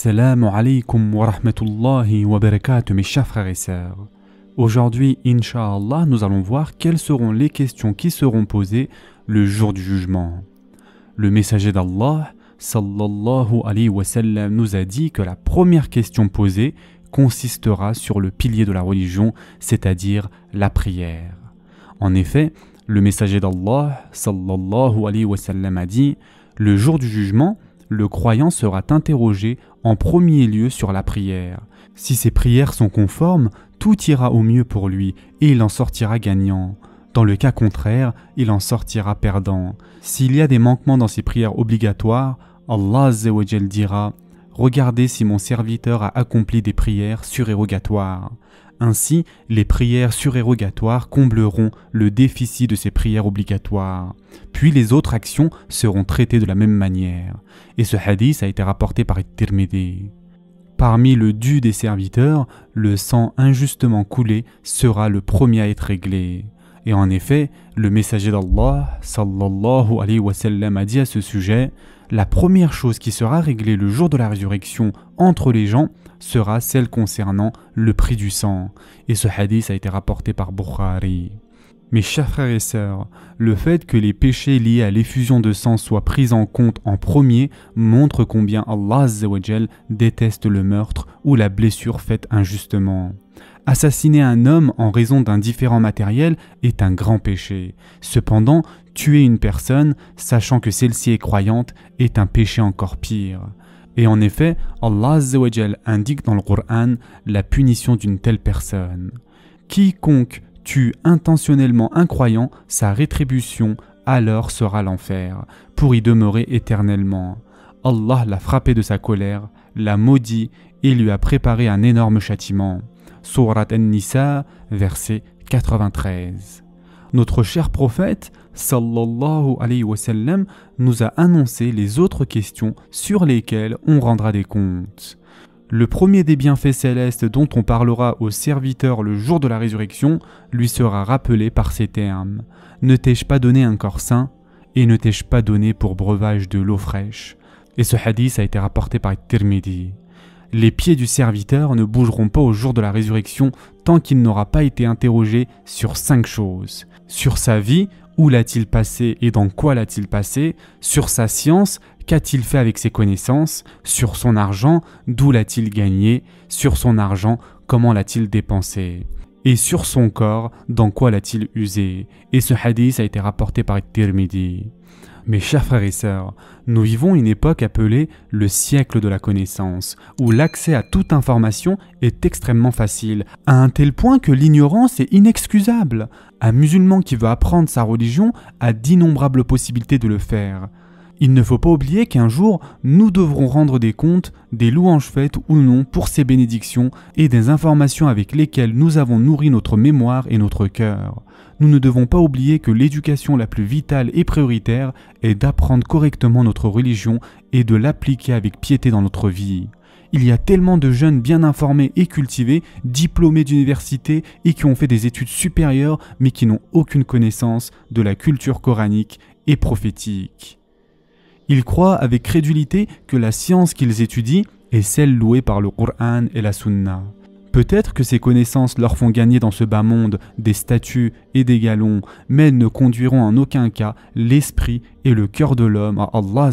Assalamu alaikum wa rahmatullahi wa barakatuh mes chers frères et sœurs. Aujourd'hui, inshallah nous allons voir quelles seront les questions qui seront posées le jour du jugement. Le messager d'Allah, sallallahu alayhi wa sallam, nous a dit que la première question posée consistera sur le pilier de la religion, c'est-à-dire la prière. En effet, le messager d'Allah, sallallahu alayhi wa sallam, a dit Le jour du jugement, le croyant sera interrogé en premier lieu sur la prière. Si ses prières sont conformes, tout ira au mieux pour lui et il en sortira gagnant. Dans le cas contraire, il en sortira perdant. S'il y a des manquements dans ses prières obligatoires, Allah dira Regardez si mon serviteur a accompli des prières surérogatoires. Ainsi, les prières surérogatoires combleront le déficit de ces prières obligatoires, puis les autres actions seront traitées de la même manière, et ce hadith a été rapporté par Tirmidhi. Parmi le dû des serviteurs, le sang injustement coulé sera le premier à être réglé. Et en effet, le messager d'Allah sallallahu alayhi wa sallam a dit à ce sujet La première chose qui sera réglée le jour de la résurrection entre les gens, sera celle concernant le prix du sang. Et ce hadith a été rapporté par Bukhari. Mais chers frères et sœurs, le fait que les péchés liés à l'effusion de sang soient pris en compte en premier montre combien Allah déteste le meurtre ou la blessure faite injustement. Assassiner un homme en raison d'un différent matériel est un grand péché. Cependant, tuer une personne, sachant que celle-ci est croyante, est un péché encore pire. Et en effet, Allah indique dans le Coran la punition d'une telle personne. Quiconque tue intentionnellement un croyant, sa rétribution alors sera l'enfer, pour y demeurer éternellement. Allah l'a frappé de sa colère, l'a maudit et lui a préparé un énorme châtiment. Surat An-Nisa, verset 93. Notre cher prophète sallallahu alayhi wa sallam, nous a annoncé les autres questions sur lesquelles on rendra des comptes. Le premier des bienfaits célestes dont on parlera au serviteur le jour de la résurrection lui sera rappelé par ces termes. Ne t'ai-je pas donné un corps sain et ne t'ai-je pas donné pour breuvage de l'eau fraîche Et ce hadith a été rapporté par Tirmidhi. Les pieds du serviteur ne bougeront pas au jour de la résurrection tant qu'il n'aura pas été interrogé sur cinq choses. Sur sa vie, où l'a-t-il passé et dans quoi l'a-t-il passé Sur sa science, qu'a-t-il fait avec ses connaissances Sur son argent, d'où l'a-t-il gagné Sur son argent, comment l'a-t-il dépensé et sur son corps, dans quoi l'a-t-il usé Et ce hadith a été rapporté par Tirmidhi. Mes chers frères et sœurs, nous vivons une époque appelée le siècle de la connaissance, où l'accès à toute information est extrêmement facile, à un tel point que l'ignorance est inexcusable. Un musulman qui veut apprendre sa religion a d'innombrables possibilités de le faire. Il ne faut pas oublier qu'un jour, nous devrons rendre des comptes, des louanges faites ou non pour ces bénédictions et des informations avec lesquelles nous avons nourri notre mémoire et notre cœur. Nous ne devons pas oublier que l'éducation la plus vitale et prioritaire est d'apprendre correctement notre religion et de l'appliquer avec piété dans notre vie. Il y a tellement de jeunes bien informés et cultivés, diplômés d'université et qui ont fait des études supérieures mais qui n'ont aucune connaissance de la culture coranique et prophétique. Ils croient avec crédulité que la science qu'ils étudient est celle louée par le Qur'an et la Sunna. Peut-être que ces connaissances leur font gagner dans ce bas monde des statues et des galons, mais elles ne conduiront en aucun cas l'esprit et le cœur de l'homme à Allah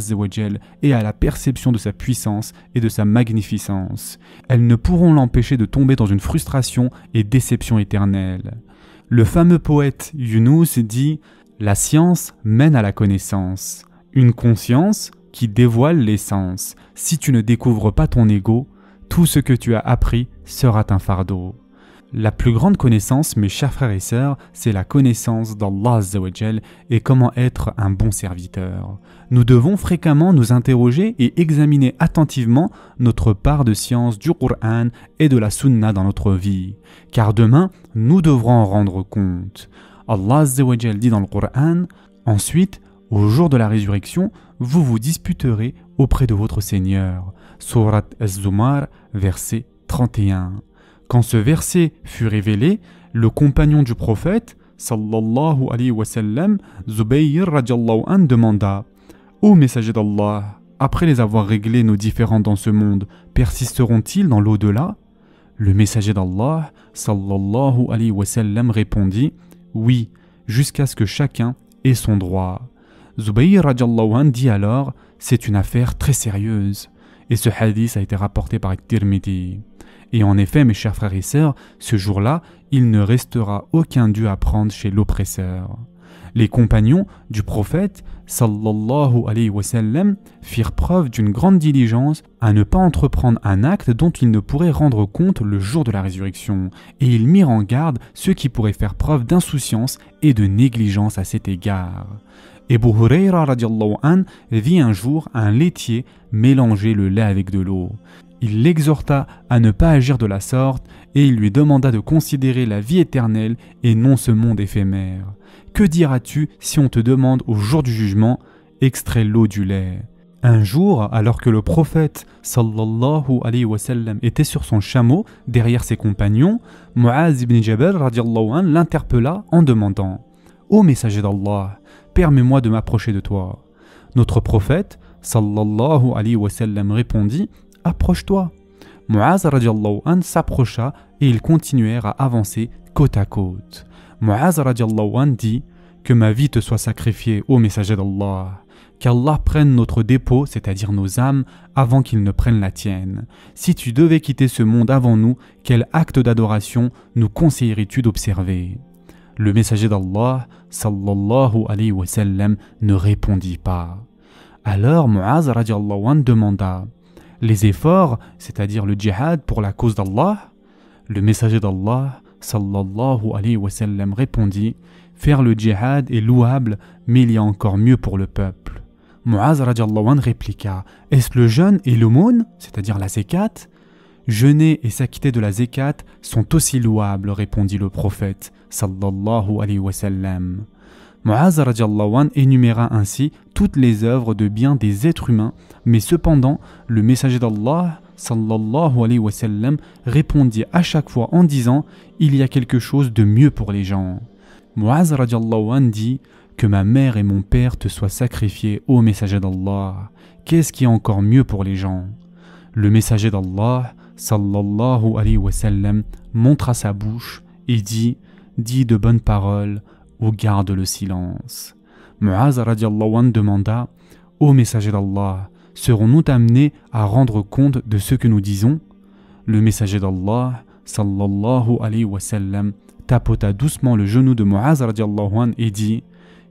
et à la perception de sa puissance et de sa magnificence. Elles ne pourront l'empêcher de tomber dans une frustration et déception éternelle. Le fameux poète Yunus dit La science mène à la connaissance. Une conscience qui dévoile l'essence. Si tu ne découvres pas ton ego, tout ce que tu as appris sera un fardeau. La plus grande connaissance, mes chers frères et sœurs, c'est la connaissance d'Allah et comment être un bon serviteur. Nous devons fréquemment nous interroger et examiner attentivement notre part de science du Qur'an et de la Sunna dans notre vie, car demain, nous devrons en rendre compte. Allah dit dans le Qur'an « Ensuite, au jour de la résurrection, vous vous disputerez auprès de votre Seigneur. Surat Az-Zumar, verset 31. Quand ce verset fut révélé, le compagnon du prophète, sallallahu alayhi wa sallam, Zubayr radiallahu an, demanda Ô messager d'Allah, après les avoir réglés nos différends dans ce monde, persisteront-ils dans l'au-delà Le messager d'Allah, sallallahu alayhi wa sallam, répondit Oui, jusqu'à ce que chacun ait son droit. Zubayr dit alors C'est une affaire très sérieuse. Et ce hadith a été rapporté par Tirmidhi. Et en effet, mes chers frères et sœurs, ce jour-là, il ne restera aucun dû à prendre chez l'oppresseur. Les compagnons du prophète sallallahu alayhi wa sallam, firent preuve d'une grande diligence à ne pas entreprendre un acte dont ils ne pourraient rendre compte le jour de la résurrection, et ils mirent en garde ceux qui pourraient faire preuve d'insouciance et de négligence à cet égard. Et Huraira radiallahu an vit un jour un laitier mélanger le lait avec de l'eau. Il l'exhorta à ne pas agir de la sorte et il lui demanda de considérer la vie éternelle et non ce monde éphémère. Que diras-tu si on te demande au jour du jugement extrait l'eau du lait un jour, alors que le prophète sallallahu alayhi wa était sur son chameau derrière ses compagnons, Mu'az ibn Jabal l'interpella en demandant Ô messager d'Allah, permets-moi de m'approcher de toi. Notre prophète, sallallahu alayhi wa sallam, répondit Approche-toi. Muaz an s'approcha et ils continuèrent à avancer côte à côte. Muaz an dit Que ma vie te soit sacrifiée, ô messager d'Allah. Qu'Allah prenne notre dépôt, c'est-à-dire nos âmes, avant qu'il ne prenne la tienne. Si tu devais quitter ce monde avant nous, quel acte d'adoration nous conseillerais-tu d'observer le messager d'Allah, sallallahu alayhi wa sallam, ne répondit pas. Alors Muaz radiallahu demanda Les efforts, c'est-à-dire le djihad pour la cause d'Allah Le messager d'Allah, sallallahu alayhi wa sallam, répondit Faire le djihad est louable, mais il y a encore mieux pour le peuple. Muaz radiallahu anhu répliqua Est-ce le jeûne et l'aumône, c'est-à-dire la sécate jeûner et s'acquitter de la zekat sont aussi louables, répondit le prophète, sallallahu alayhi wa sallam. énuméra ainsi toutes les œuvres de bien des êtres humains, mais cependant, le messager d'Allah, sallallahu alayhi wa sallam, répondit à chaque fois en disant Il y a quelque chose de mieux pour les gens. Mu'az dit Que ma mère et mon père te soient sacrifiés, ô messager d'Allah. Qu'est-ce qui est encore mieux pour les gens Le messager d'Allah, sallallahu alayhi wa montra sa bouche et dit Dis de bonnes paroles ou garde le silence. Muaz demanda Ô messager d'Allah, serons-nous amenés à rendre compte de ce que nous disons Le messager d'Allah, sallallahu alayhi wa tapota doucement le genou de Muaz et dit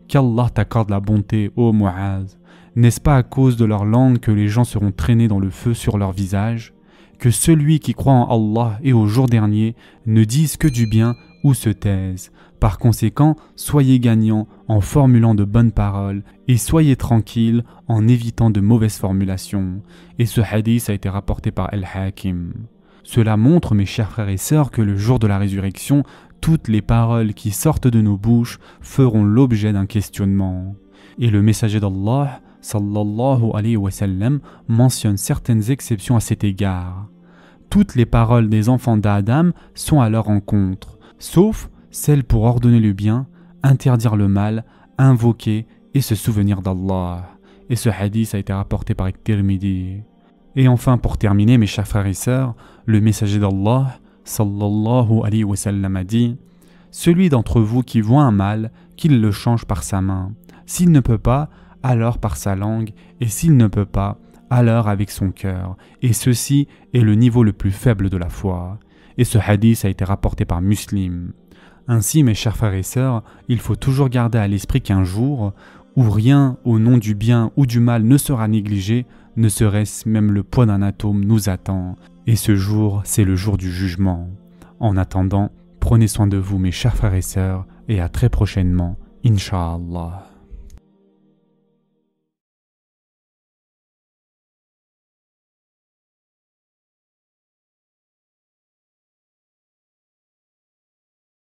Qu'Allah t'accorde la bonté, ô Muaz. N'est-ce pas à cause de leur langue que les gens seront traînés dans le feu sur leur visage que celui qui croit en Allah et au jour dernier ne dise que du bien ou se taise. Par conséquent, soyez gagnants en formulant de bonnes paroles et soyez tranquilles en évitant de mauvaises formulations. Et ce hadith a été rapporté par El-Hakim. Cela montre, mes chers frères et sœurs, que le jour de la résurrection, toutes les paroles qui sortent de nos bouches feront l'objet d'un questionnement. Et le messager d'Allah, sallallahu alayhi wa mentionne certaines exceptions à cet égard toutes les paroles des enfants d'Adam sont à leur encontre, sauf celles pour ordonner le bien, interdire le mal, invoquer et se souvenir d'Allah. Et ce hadith a été rapporté par Tirmidhi. Et enfin, pour terminer, mes chers frères et sœurs, le messager d'Allah, sallallahu alayhi wa sallam, a dit Celui d'entre vous qui voit un mal, qu'il le change par sa main. S'il ne peut pas, alors par sa langue, et s'il ne peut pas, alors avec son cœur, et ceci est le niveau le plus faible de la foi. Et ce hadith a été rapporté par Muslim. Ainsi, mes chers frères et sœurs, il faut toujours garder à l'esprit qu'un jour, où rien au nom du bien ou du mal ne sera négligé, ne serait-ce même le poids d'un atome nous attend. Et ce jour, c'est le jour du jugement. En attendant, prenez soin de vous, mes chers frères et sœurs, et à très prochainement, Inch'Allah.